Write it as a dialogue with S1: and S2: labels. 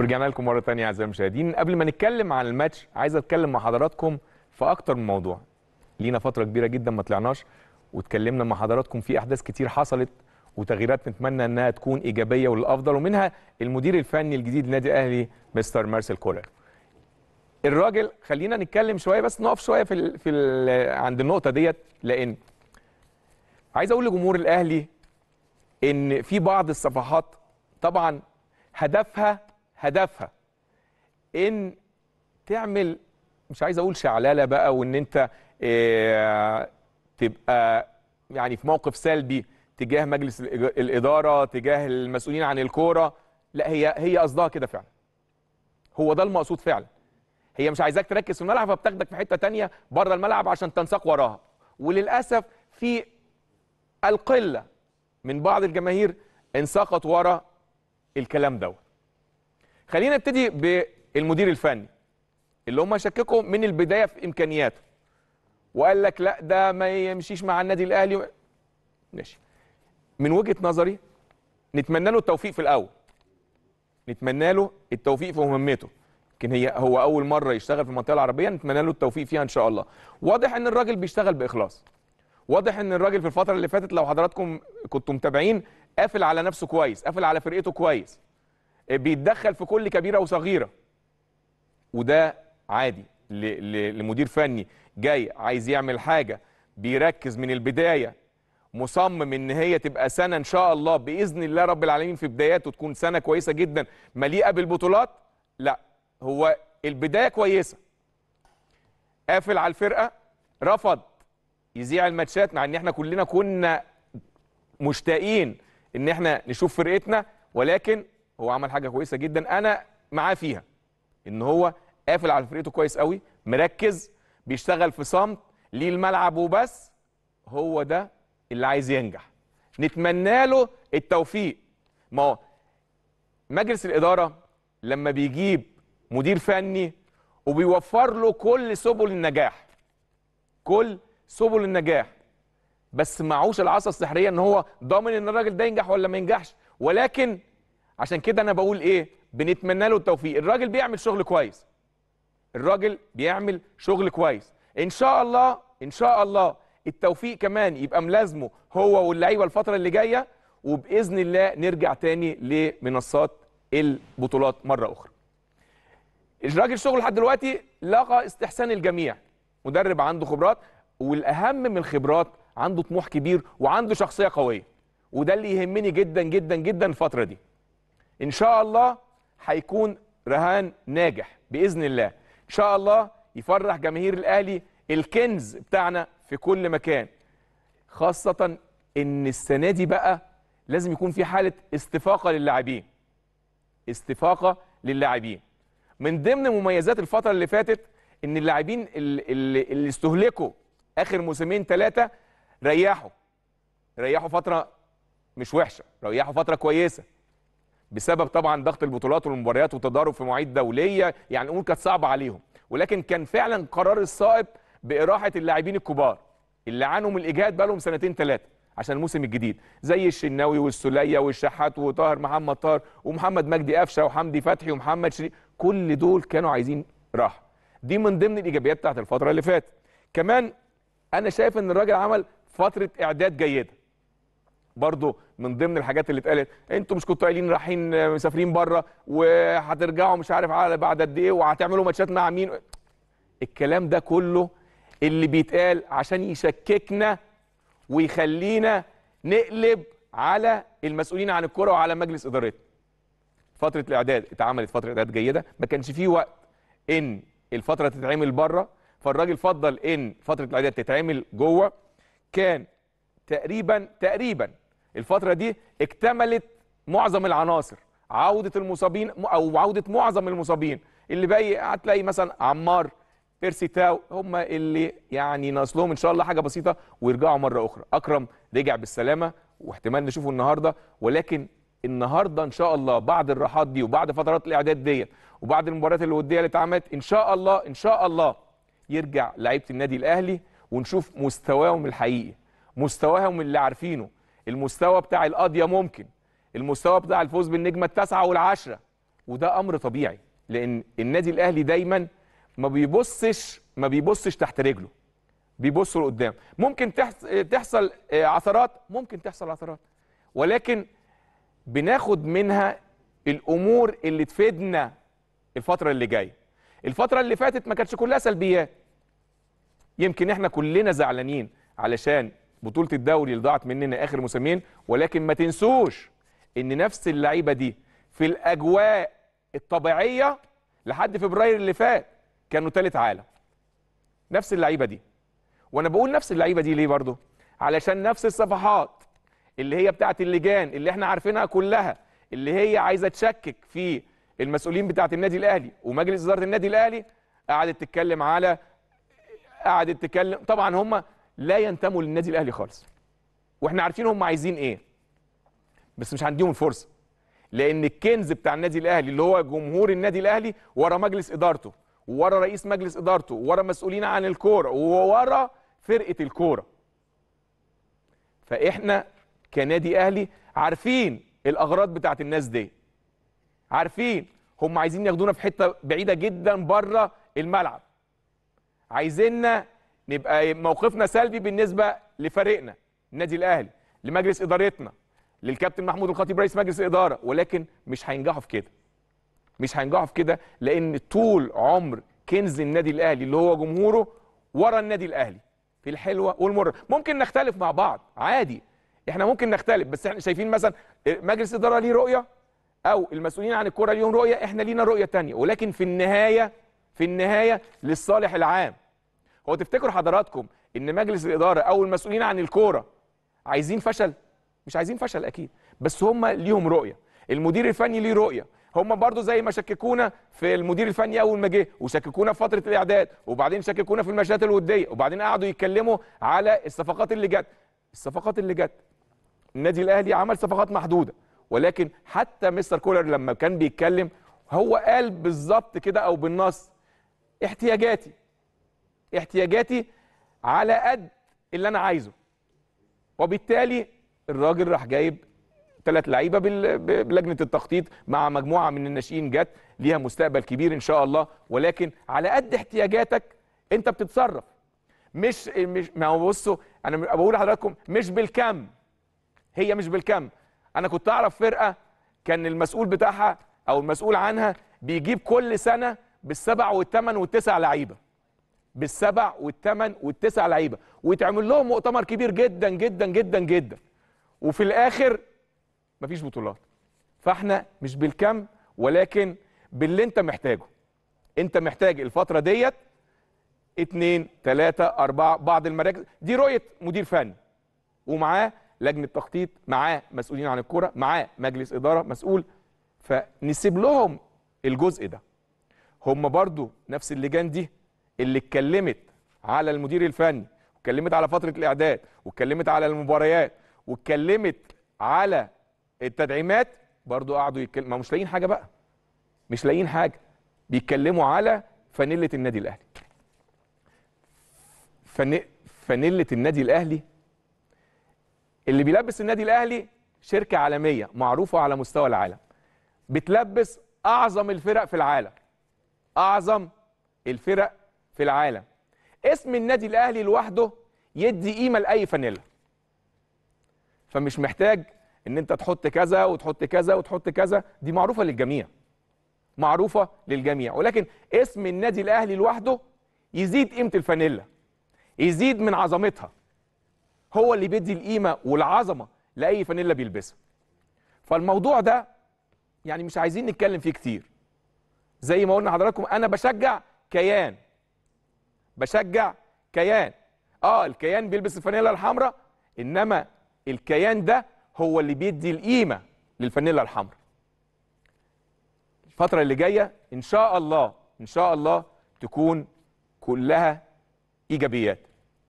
S1: ورجعنا لكم مره ثانيه اعزائي المشاهدين قبل ما نتكلم عن الماتش عايز اتكلم مع حضراتكم في اكتر من موضوع لينا فتره كبيره جدا ما طلعناش واتكلمنا مع حضراتكم في احداث كتير حصلت وتغييرات نتمنى انها تكون ايجابيه وللافضل ومنها المدير الفني الجديد لنادي الاهلي مستر مارسيل كولر الراجل خلينا نتكلم شويه بس نقف شويه في الـ في الـ عند النقطه ديت لان عايز اقول لجمهور الاهلي ان في بعض الصفحات طبعا هدفها هدفها ان تعمل مش عايز اقول شعلاله بقى وان انت آه، تبقى يعني في موقف سلبي تجاه مجلس الاداره تجاه المسؤولين عن الكوره لا هي هي قصدها كده فعلا هو ده المقصود فعلا هي مش عايزاك تركز في الملعب فبتاخدك في حته تانية بره الملعب عشان تنساق وراها وللاسف في القله من بعض الجماهير انساقت ورا الكلام دوت خلينا نبتدي بالمدير الفني اللي هم شككوا من البدايه في امكانياته وقال لك لا ده ما يمشيش مع النادي الاهلي ماشي من وجهه نظري نتمنى له التوفيق في الاول نتمنى له التوفيق في مهمته يمكن هي هو اول مره يشتغل في المنطقه العربيه نتمنى له التوفيق فيها ان شاء الله واضح ان الراجل بيشتغل باخلاص واضح ان الراجل في الفتره اللي فاتت لو حضراتكم كنتم متابعين قافل على نفسه كويس قافل على فرقته كويس بيتدخل في كل كبيره وصغيره وده عادي لمدير فني جاي عايز يعمل حاجه بيركز من البدايه مصمم ان هي تبقى سنه ان شاء الله باذن الله رب العالمين في بداياته تكون سنه كويسه جدا مليئه بالبطولات لا هو البدايه كويسه قافل على الفرقه رفض يذيع الماتشات مع ان احنا كلنا كنا مشتاقين ان احنا نشوف فرقتنا ولكن هو عمل حاجه كويسه جدا انا معاه فيها ان هو قافل على فرقته كويس قوي مركز بيشتغل في صمت ليه الملعب وبس هو ده اللي عايز ينجح نتمنى له التوفيق ما هو مجلس الاداره لما بيجيب مدير فني وبيوفر له كل سبل النجاح كل سبل النجاح بس معهوش العصا السحريه ان هو ضامن ان الراجل ده ينجح ولا ما ينجحش ولكن عشان كده انا بقول ايه بنتمنى له التوفيق الراجل بيعمل شغل كويس الراجل بيعمل شغل كويس ان شاء الله ان شاء الله التوفيق كمان يبقى ملازمه هو واللعيبه الفتره اللي جايه وباذن الله نرجع تاني لمنصات البطولات مره اخرى الراجل شغله لحد دلوقتي لقى استحسان الجميع مدرب عنده خبرات والاهم من الخبرات عنده طموح كبير وعنده شخصيه قويه وده اللي يهمني جدا جدا جدا الفتره دي ان شاء الله هيكون رهان ناجح باذن الله ان شاء الله يفرح جماهير الاهلي الكنز بتاعنا في كل مكان خاصه ان السنه دي بقى لازم يكون في حاله استفاقه للاعبين استفاقه للاعبين من ضمن مميزات الفتره اللي فاتت ان اللاعبين اللي, اللي استهلكوا اخر موسمين ثلاثه ريحوا ريحوا فتره مش وحشه ريحوا فتره كويسه بسبب طبعا ضغط البطولات والمباريات والتضارب في مواعيد دوليه يعني الامور كانت صعبه عليهم ولكن كان فعلا قرار الصائب باراحه اللاعبين الكبار اللي من الاجهاد بقى لهم سنتين ثلاثه عشان الموسم الجديد زي الشناوي والسليه والشحات وطاهر محمد طاهر ومحمد مجدي قفشه وحمدي فتحي ومحمد شريف كل دول كانوا عايزين راحه دي من ضمن الايجابيات بتاعت الفتره اللي فاتت كمان انا شايف ان الراجل عمل فتره اعداد جيده برضه من ضمن الحاجات اللي اتقالت انتوا مش كنتوا قايلين رايحين مسافرين بره وهترجعوا مش عارف على بعد قد ايه وهتعملوا ماتشات مع مين الكلام ده كله اللي بيتقال عشان يشككنا ويخلينا نقلب على المسؤولين عن الكره وعلى مجلس ادارتنا فتره الاعداد اتعملت فتره اعداد جيده ما كانش في وقت ان الفتره تتعمل بره فالراجل فضل ان فتره الاعداد تتعمل جوه كان تقريبا تقريبا الفتره دي اكتملت معظم العناصر عوده المصابين او عوده معظم المصابين اللي باقي هتلاقي مثلا عمار بيرسي تاو هم اللي يعني ناقص لهم ان شاء الله حاجه بسيطه ويرجعوا مره اخرى اكرم رجع بالسلامه واحتمال نشوفه النهارده ولكن النهارده ان شاء الله بعد الراحات دي وبعد فترات الاعداد ديت وبعد المباريات الوديه اللي اتعملت ان شاء الله ان شاء الله يرجع لعيبه النادي الاهلي ونشوف مستواهم الحقيقي مستواهم اللي عارفينه المستوى بتاع القضيه ممكن المستوى بتاع الفوز بالنجمه التاسعه والعاشره وده امر طبيعي لان النادي الاهلي دايما ما بيبصش ما بيبصش تحت رجله بيبص لقدام ممكن تحصل آه، عثرات ممكن تحصل عثرات ولكن بناخد منها الامور اللي تفيدنا الفتره اللي جايه الفتره اللي فاتت ما كانتش كلها سلبيات يمكن احنا كلنا زعلانين علشان بطوله الدوري اللي ضاعت مننا اخر موسمين ولكن ما تنسوش ان نفس اللعيبه دي في الاجواء الطبيعيه لحد فبراير اللي فات كانوا ثالث عالم نفس اللعيبه دي وانا بقول نفس اللعيبه دي ليه برضه علشان نفس الصفحات اللي هي بتاعت اللجان اللي احنا عارفينها كلها اللي هي عايزه تشكك في المسؤولين بتاعت النادي الاهلي ومجلس اداره النادي الاهلي قعدت تتكلم على قعدت تتكلم طبعا هم لا ينتموا للنادي الاهلي خالص واحنا عارفين هم عايزين ايه بس مش هنديهم الفرصه لان الكنز بتاع النادي الاهلي اللي هو جمهور النادي الاهلي ورا مجلس ادارته ورا رئيس مجلس ادارته ورا مسؤولين عن الكوره وورا فرقه الكوره فاحنا كنادي اهلي عارفين الاغراض بتاعت الناس دي عارفين هم عايزين ياخدونا في حته بعيده جدا بره الملعب عايزيننا نبقى إيه، موقفنا سلبي بالنسبه لفريقنا النادي الاهلي لمجلس ادارتنا للكابتن محمود الخطيب رئيس مجلس الاداره ولكن مش هينجحوا في كده مش هينجحوا في كده لان طول عمر كنز النادي الاهلي اللي هو جمهوره ورا النادي الاهلي في الحلوه والمره ممكن نختلف مع بعض عادي احنا ممكن نختلف بس احنا شايفين مثلا مجلس اداره ليه رؤيه او المسؤولين عن الكره ليهم رؤيه احنا لينا رؤيه ثانيه ولكن في النهايه في النهايه للصالح العام هو تفتكروا حضراتكم ان مجلس الاداره او المسؤولين عن الكوره عايزين فشل مش عايزين فشل اكيد بس هم ليهم رؤيه المدير الفني ليه رؤيه هم برضو زي ما شككونا في المدير الفني اول ما جه وشككونا في فتره الاعداد وبعدين شككونا في المشاهد الوديه وبعدين قعدوا يتكلموا على الصفقات اللي جت الصفقات اللي جت النادي الاهلي عمل صفقات محدوده ولكن حتى مستر كولر لما كان بيتكلم هو قال بالظبط كده او بالنص احتياجاتي احتياجاتي على قد اللي انا عايزه وبالتالي الراجل راح جايب ثلاث لعيبه بلجنه التخطيط مع مجموعه من الناشئين جت ليها مستقبل كبير ان شاء الله ولكن على قد احتياجاتك انت بتتصرف مش مش ما هو بصوا انا بقول لحضراتكم مش بالكم هي مش بالكم انا كنت اعرف فرقه كان المسؤول بتاعها او المسؤول عنها بيجيب كل سنه بالسبع والثمان والتسع لعيبه بالسبع والثمان والتسع لعيبه ويتعمل لهم مؤتمر كبير جدا جدا جدا جدا وفي الاخر مفيش بطولات فاحنا مش بالكم ولكن باللي انت محتاجه انت محتاج الفتره ديت اتنين تلاتة أربعة بعض المراكز دي رؤية مدير فني ومعاه لجنة تخطيط معاه مسؤولين عن الكوره معاه مجلس إدارة مسؤول فنسيب لهم الجزء ده هم برضو نفس اللجان دي اللي اتكلمت على المدير الفني واتكلمت على فتره الاعداد واتكلمت على المباريات واتكلمت على التدعيمات برضو قعدوا يتكلموا مش لاقيين حاجه بقى مش لاقيين حاجه بيتكلموا على فانيله النادي الاهلي فن... فانيله النادي الاهلي اللي بيلبس النادي الاهلي شركه عالميه معروفه على مستوى العالم بتلبس اعظم الفرق في العالم اعظم الفرق في العالم اسم النادي الاهلي لوحده يدي قيمه لاي فانيلا فمش محتاج ان انت تحط كذا وتحط كذا وتحط كذا دي معروفه للجميع معروفه للجميع ولكن اسم النادي الاهلي لوحده يزيد قيمه الفانيلا يزيد من عظمتها هو اللي بيدي القيمه والعظمه لاي فانيلا بيلبسها فالموضوع ده يعني مش عايزين نتكلم فيه كتير زي ما قلنا حضراتكم انا بشجع كيان بشجع كيان اه الكيان بيلبس الفانيلا الحمراء انما الكيان ده هو اللي بيدي القيمه للفانيلا الحمراء الفتره اللي جايه ان شاء الله ان شاء الله تكون كلها ايجابيات